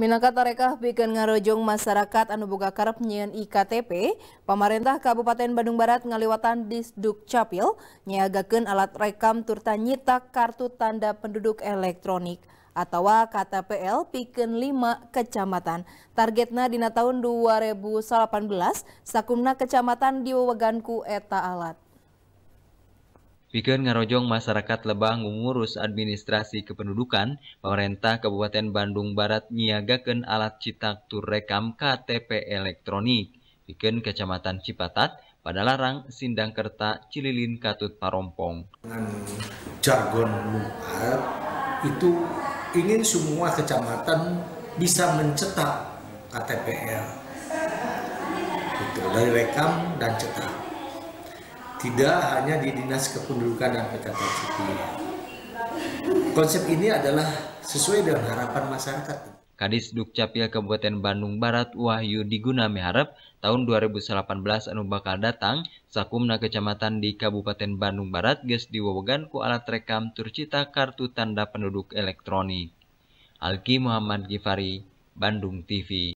Minangka tarekah bikin ngarojong masyarakat anu buka karep nyian IKTP, pemerintah Kabupaten Bandung Barat ngaliwatan Disduk Capil nyiagakan alat rekam turta nyitak kartu tanda penduduk elektronik atau KTPL bikin lima kecamatan. Targetna dina tahun 2018 sakumna kecamatan di weweganku eta alat. Pikeun ngarojong masyarakat Lebah ngurus administrasi kependudukan, pemerintah Kabupaten Bandung Barat nyiagakeun alat citak tur KTP elektronik. Pikeun Kecamatan Cipatat, pada Padalarang, Sindangkerta, Cililin, Katut Parompong. Dengan jargon luar itu ingin semua kecamatan bisa mencetak KTPL. Itu dari rekam dan cetak tidak hanya di Dinas Kependudukan dan pencatatan Sipil. Konsep ini adalah sesuai dengan harapan masyarakat. Kadis Dukcapil Kabupaten Bandung Barat Wahyu Diguna miharap tahun 2018 anu bakal datang sakumna kecamatan di Kabupaten Bandung Barat geus diwawegan ku alat rekam turcita kartu tanda penduduk elektronik. Alki Muhammad Gifari, Bandung TV.